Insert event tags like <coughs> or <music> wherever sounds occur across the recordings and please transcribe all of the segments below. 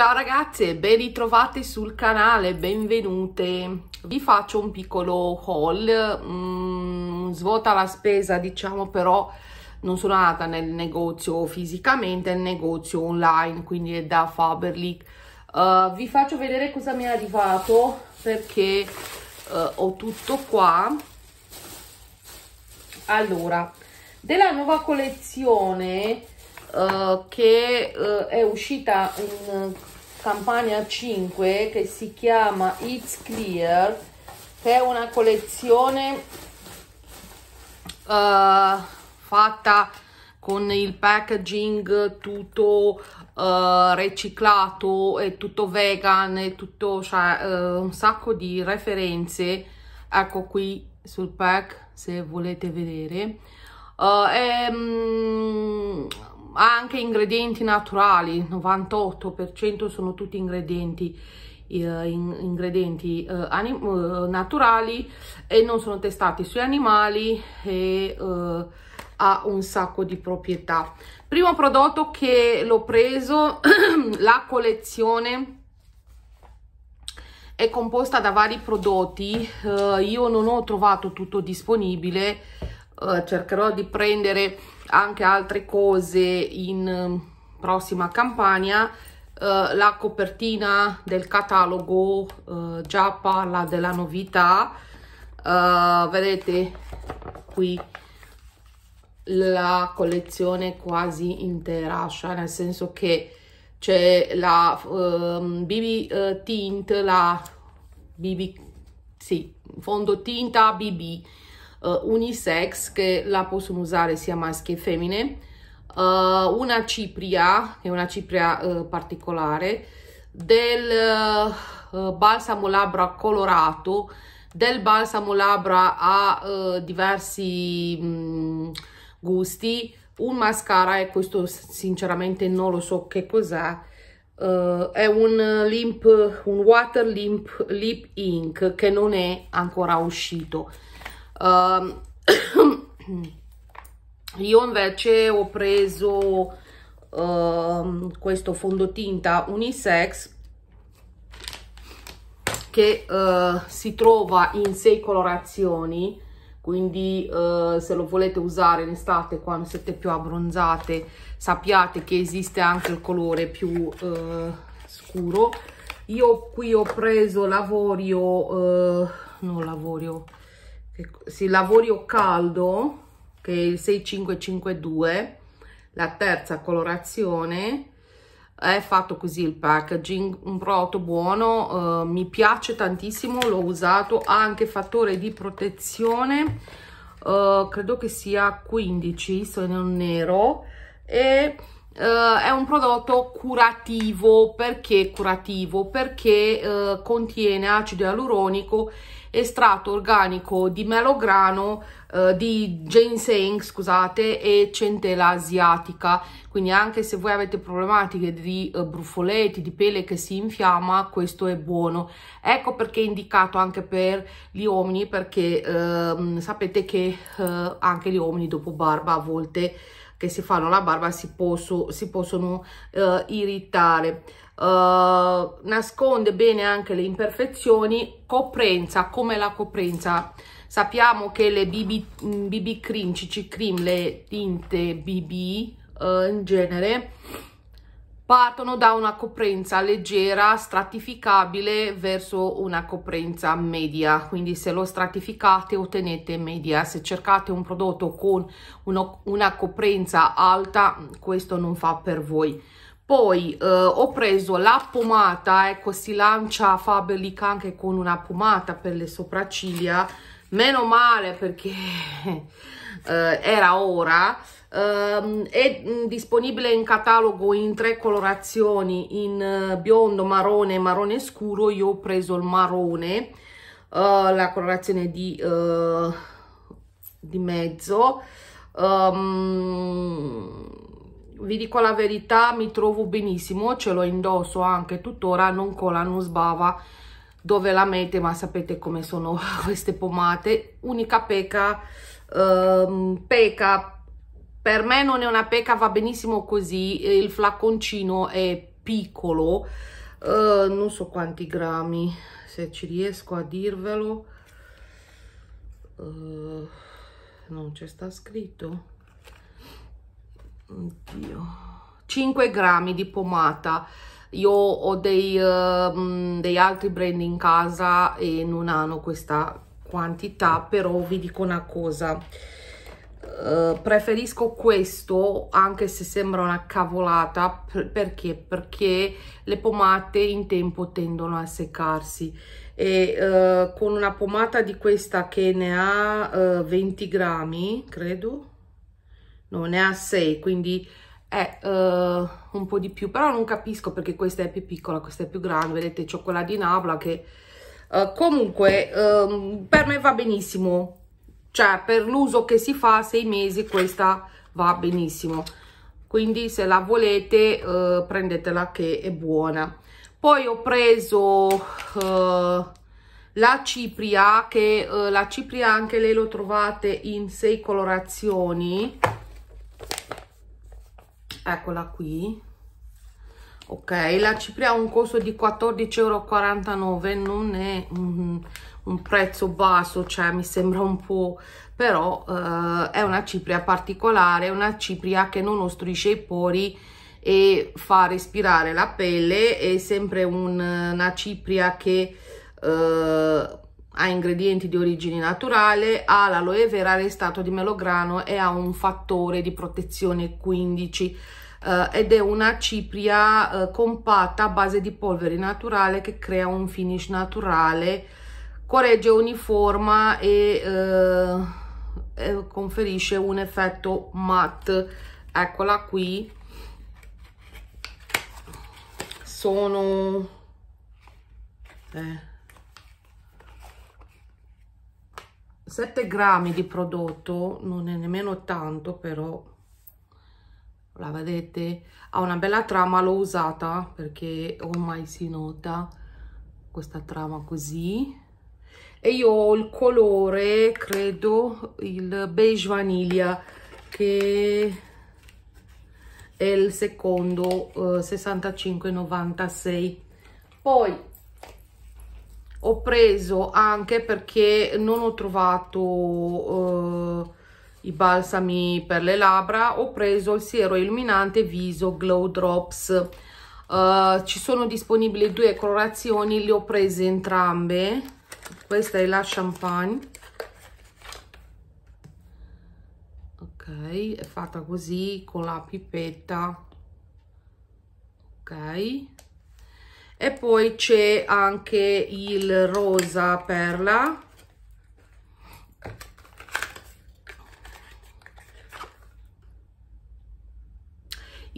Ciao ragazze, ben ritrovate sul canale, benvenute. Vi faccio un piccolo haul, mm, svuota la spesa diciamo però non sono andata nel negozio fisicamente, nel negozio online, quindi è da Faberlic. Uh, vi faccio vedere cosa mi è arrivato perché uh, ho tutto qua. Allora, della nuova collezione Uh, che uh, è uscita in Campania 5 che si chiama It's Clear che è una collezione uh, fatta con il packaging tutto uh, riciclato e tutto vegan e tutto cioè, uh, un sacco di referenze ecco qui sul pack se volete vedere uh, è, um, ehm, ha anche ingredienti naturali, 98% sono tutti ingredienti, eh, ingredienti eh, eh, naturali e non sono testati sui animali e eh, ha un sacco di proprietà. Primo prodotto che l'ho preso, <clears throat> la collezione è composta da vari prodotti, eh, io non ho trovato tutto disponibile, eh, cercherò di prendere anche altre cose in ehm, prossima campagna eh, la copertina del catalogo eh, già parla della novità eh, vedete qui la collezione quasi intera cioè nel senso che c'è la um, ehm, BB uh, eh, Tint, la BB, sì, fondotinta BB uh, unisex che la possono usare sia maschi che femmine uh, una cipria che è una cipria uh, particolare del uh, uh, balsamo labbra colorato del balsamo labbra a uh, diversi mh, mm, gusti un mascara e questo sinceramente non lo so che cos'è uh, è un limp un water limp lip ink che non è ancora uscito Uh, <coughs> io invece ho preso uh, questo fondotinta unisex che uh, si trova in sei colorazioni quindi uh, se lo volete usare in estate quando siete più abbronzate sappiate che esiste anche il colore più uh, scuro io qui ho preso lavorio non lavorio Ecco, si lavorio caldo che è il 6552 la terza colorazione è fatto così il packaging un prodotto buono eh, mi piace tantissimo l'ho usato ha anche fattore di protezione eh, credo che sia 15 se non nero e Uh, è un prodotto curativo perché curativo perché uh, contiene acido aluronico estratto organico di melograno, eh, di ginseng, scusate, e centella asiatica. Quindi anche se voi avete problematiche di eh, brufoletti, di pelle che si infiamma, questo è buono. Ecco perché è indicato anche per gli uomini, perché eh, sapete che eh, anche gli uomini dopo barba a volte che si fanno la barba si, posso, si possono eh, irritare. Uh, nasconde bene anche le imperfezioni, coprenza, come la coprenza? Sappiamo che le BB, BB cream, CC cream, le tinte BB uh, eh, in genere partono da una coprenza leggera stratificabile verso una coprenza media quindi se lo stratificate ottenete media se cercate un prodotto con uno, una coprenza alta questo non fa per voi poi eh, ho preso la pomata ecco si lancia Faberlic anche con una pomata per le sopracciglia meno male perché <laughs> eh, era ora Uh, è mm, disponibile in catalogo in tre colorazioni in eh, biondo marrone e marrone scuro io ho preso il marrone uh, la colorazione di, eh, di mezzo um, vi dico la verità mi trovo benissimo ce l'ho indosso anche tuttora non cola non sbava dove la mette ma sapete come sono <laughs> queste pomate unica peca ehm, peca per me non è una pecca, va benissimo così, eh, il flacconcino è piccolo, uh, non so quanti grammi, se ci riesco a dirvelo, uh, non c'è sta scritto, oddio, 5 grammi di pomata, io ho dei, uh, dei altri brand in casa e non hanno questa quantità, però vi dico una cosa, eh, preferisco questo anche se sembra una cavolata perché perché le pomate in tempo tendono a seccarsi e eh, con una pomata di questa che ne ha eh, 20 grammi credo non ne ha 6 quindi è eh, un po di più però non capisco perché questa è più piccola questa è più grande vedete quella di nabla che eh, comunque ehm, per me va benissimo cioè per l'uso che si fa sei mesi questa va benissimo quindi se la volete eh, prendetela che è buona poi ho preso eh, la cipria che eh, la cipria anche lei lo trovate in sei colorazioni eccola qui ok la cipria ha un costo di 14,49 euro non è un, un, prezzo basso cioè mi sembra un po' però eh, è una cipria particolare una cipria che non ostruisce i pori e fa respirare la pelle è sempre un, una cipria che eh, ha ingredienti di origine naturale, ha l'aloe vera, l'estrato di melograno e ha un fattore di protezione 15 eh, ed è una cipria eh, compatta a base di polvere naturale che crea un finish naturale, corregge uniforma e, eh, e conferisce un effetto matte. Eccola qui. Sono... Eh. 7 grammi di prodotto non è nemmeno tanto però la vedete? Ha una bella trama, l'ho usata perché ormai si nota questa trama così. E io ho il colore, credo, il beige vaniglia che è il secondo eh, 65-96. Poi ho preso anche perché non ho trovato... Eh, i balsami per le labbra ho preso il siero illuminante viso glow drops uh, ci sono disponibili due colorazioni le ho prese entrambe questa è la champagne ok è fatta così con la pipetta ok e poi c'è anche il rosa perla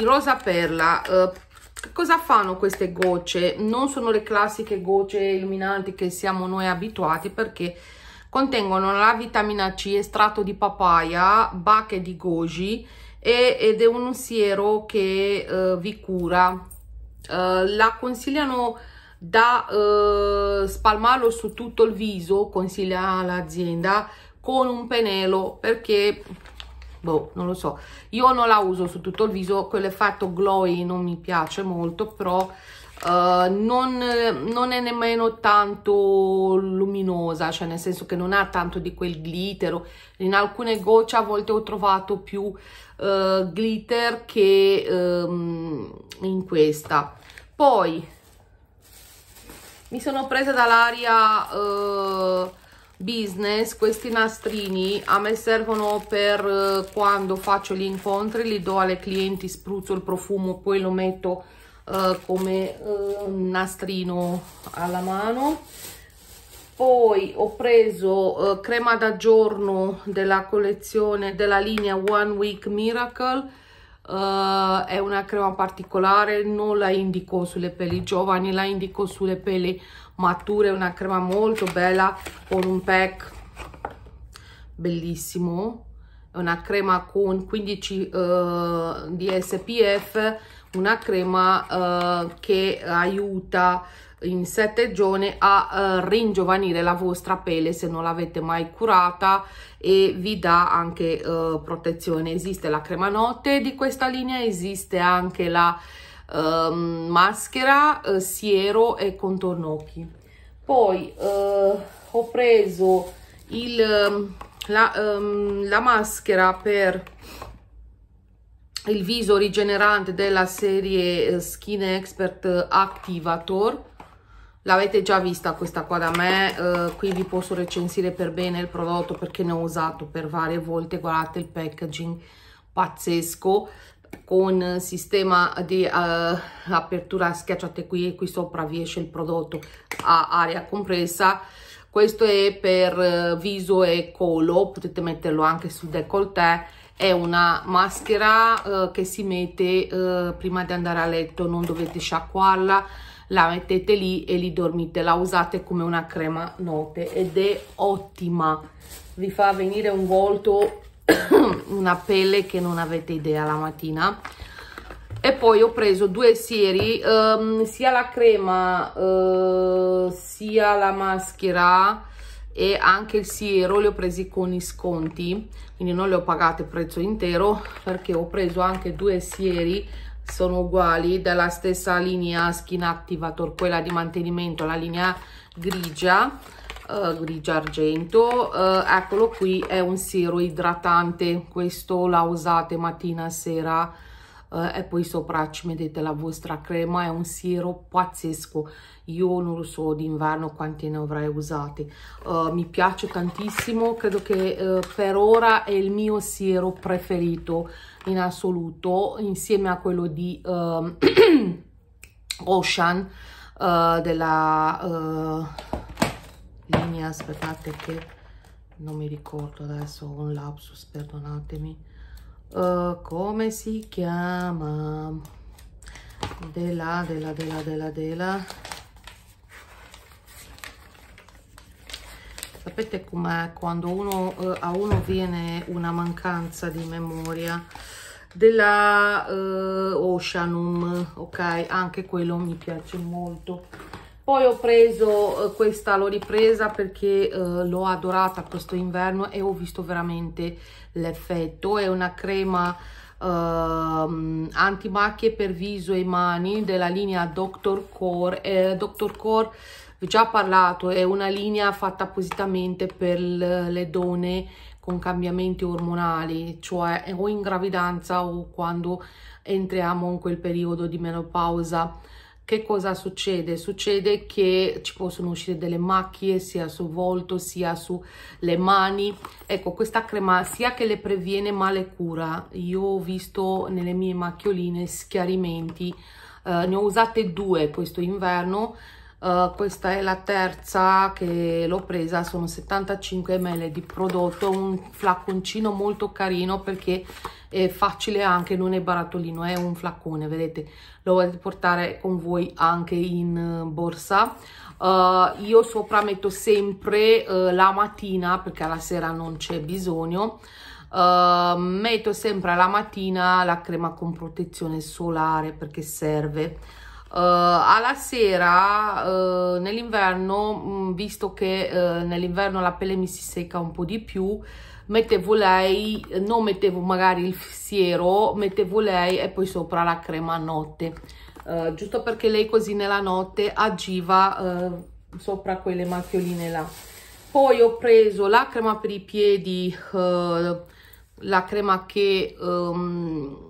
i rosa perla eh, cosa fanno queste gocce non sono le classiche gocce illuminanti che siamo noi abituati perché contengono la vitamina C estratto di papaya bacche di goji e, ed è un siero che eh, vi cura eh, la consigliano da eh, spalmarlo su tutto il viso consiglia l'azienda con un pennello perché boh, non lo so. Io non la uso su tutto il viso, quell'effetto glowy non mi piace molto, però... Uh, non, non, è nemmeno tanto luminosa, cioè nel senso che non ha tanto di quel glitter. In alcune gocce a volte ho trovato più uh, glitter che um, in questa. Poi mi sono presa dall'aria uh, business questi nastrini a me servono per eh, quando faccio gli incontri li do alle clienti spruzzo il profumo poi lo metto uh, come uh, nastrino alla mano poi ho preso uh, crema da giorno della collezione della linea one week miracle uh, è una crema particolare, non la indico sulle peli giovani, la indico sulle peli mature, è una crema molto bella con un pack bellissimo, è una crema con 15 uh, eh, di SPF, una crema uh, che aiuta in sette giorni a eh, ringiovanire la vostra pelle se non l'avete mai curata e vi dà anche eh, protezione esiste la crema notte di questa linea esiste anche la ehm, eh, maschera siero e contorno occhi poi eh, ho preso il, ehm, la, um, la maschera per il viso rigenerante della serie eh, Skin Expert Activator l'avete già vista questa qua da me eh, qui vi posso recensire per bene il prodotto perché ne ho usato per varie volte guardate il packaging pazzesco con sistema di uh, apertura schiacciate qui e qui sopra vi esce il prodotto a aria compressa questo è per eh, viso e collo potete metterlo anche sul décolleté è una maschera uh, che si mette uh, prima di andare a letto non dovete sciacquarla la mettete lì e li dormite, la usate come una crema note ed è ottima, vi fa venire un volto, <coughs> una pelle che non avete idea la mattina. E poi ho preso due sieri, ehm, sia la crema eh, sia la maschera e anche il siero li ho presi con i sconti quindi non li ho pagati prezzo intero perché ho preso anche due sieri sono uguali della stessa linea skin activator quella di mantenimento la linea grigia eh, grigio argento eh, eccolo qui è un siero idratante questo la usate mattina sera eh, e poi sopra ci mettete la vostra crema è un siero pazzesco io non lo so d'inverno quanti ne avrei usati uh, mi piace tantissimo credo che uh, per ora è il mio siero preferito in assoluto insieme a quello di uh, <clears throat> Ocean eh, della linea aspettate che non mi ricordo adesso un lapsus perdonatemi come si chiama della della della della della sapete com'è quando uno, eh, a uno viene una mancanza di memoria della eh, Oceanum, ok? Anche quello mi piace molto. Poi ho preso eh, questa, l'ho ripresa perché eh, l'ho adorata questo inverno e ho visto veramente l'effetto. È una crema eh, antimacchie per viso e mani della linea Dr. Core. Eh, Dr. Core vi ho già parlato, è una linea fatta appositamente per le donne con cambiamenti ormonali, cioè o in gravidanza o quando entriamo in quel periodo di menopausa. Che cosa succede? Succede che ci possono uscire delle macchie sia sul volto sia sulle mani. Ecco, questa crema sia che le previene ma le cura. Io ho visto nelle mie macchioline schiarimenti, eh, ne ho usate due questo inverno Uh, questa è la terza che l'ho presa, sono 75 ml di prodotto, un flacconcino molto carino perché è facile anche, non è barattolino, è un flaccone, vedete, lo volete portare con voi anche in eh, borsa. Uh, io sopra metto sempre uh, la mattina perché alla sera non c'è bisogno. Uh, metto sempre alla mattina la crema con protezione solare perché serve Uh, alla sera uh, nell'inverno mm, visto che uh, nell'inverno la pelle mi si secca un po' di più mettevo lei non mettevo magari il siero mettevo lei e poi sopra la crema a notte giusto perché lei così nella notte agiva sopra quelle macchioline là poi ho preso la crema per i piedi la crema che um,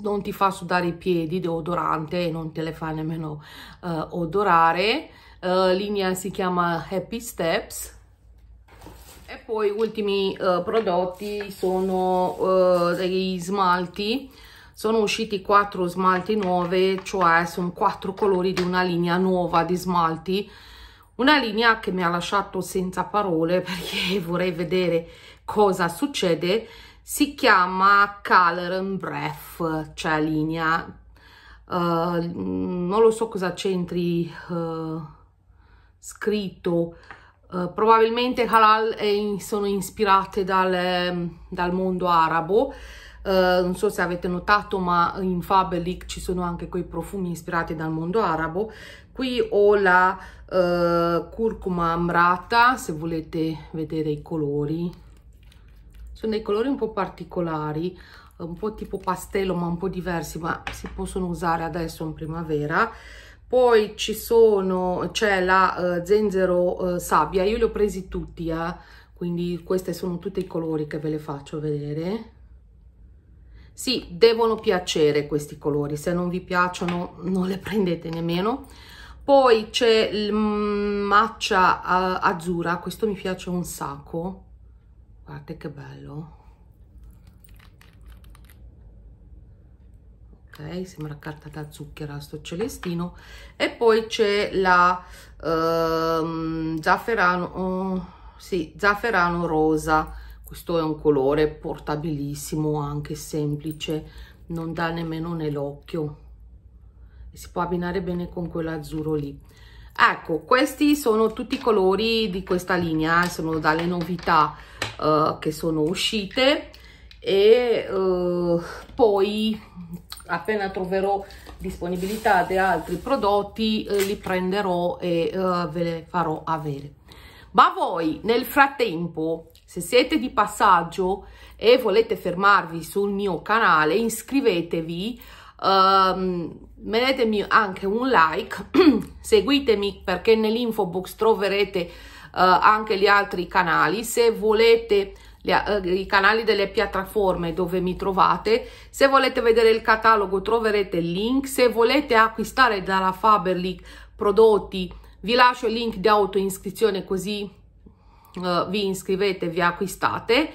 non ti fa sudare i piedi deodorante e non te le fa nemmeno uh, odorare uh, linea si chiama happy steps e poi ultimi uh, prodotti sono degli smalti sono usciti quattro smalti nuovi cioè sono quattro colori di una linea nuova di smalti una linea che mi ha lasciato senza parole <laughs> perché vorrei vedere cosa succede si chiama Color Breath, cioè linea, uh, non lo so cosa c'entri uh, scritto, uh, probabilmente halal in, sono ispirate dal, dal mondo arabo, non so se avete notato ma in Faberlic ci sono anche quei profumi ispirati dal mondo arabo, qui ho la curcuma ambrata se volete vedere i colori, sono dei colori un po' particolari un po' tipo pastello ma un po' diversi ma si possono usare adesso in primavera poi ci sono c'è la uh, zenzero uh, sabbia io li ho presi tutti eh? quindi questi sono tutti i colori che ve le faccio vedere sì devono piacere questi colori se non vi piacciono non le prendete nemmeno poi c'è il mm, matcha eh, azzurra questo mi piace un sacco guardate che bello ok sembra carta da zucchero sto celestino e poi c'è la ehm, zafferano oh, sì, zafferano rosa questo è un colore portabilissimo anche semplice non dà nemmeno nell'occhio si può abbinare bene con quell'azzurro lì ecco questi sono tutti i colori di questa linea sono dalle novità uh, che sono uscite e uh, poi appena troverò disponibilità di altri prodotti eh, li prenderò e eh, ve le farò avere ma voi nel frattempo se siete di passaggio e volete fermarvi sul mio canale iscrivetevi Um, mettetemi anche un like, <clears throat> seguitemi perché nell'info box troverete uh, anche gli altri canali. Se volete eh, i canali delle piattaforme dove mi trovate. Se volete vedere il catalogo troverete il link. Se volete acquistare dalla Faberlic prodotti vi lascio il link di autoiscrizione così uh, vi iscrivete vi acquistate.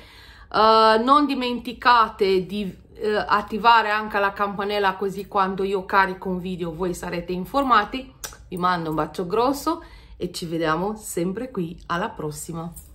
Uh, non dimenticate di eh, attivare anche la campanella così quando io carico un video voi sarete informati vi mando un bacio grosso e ci vediamo sempre qui alla prossima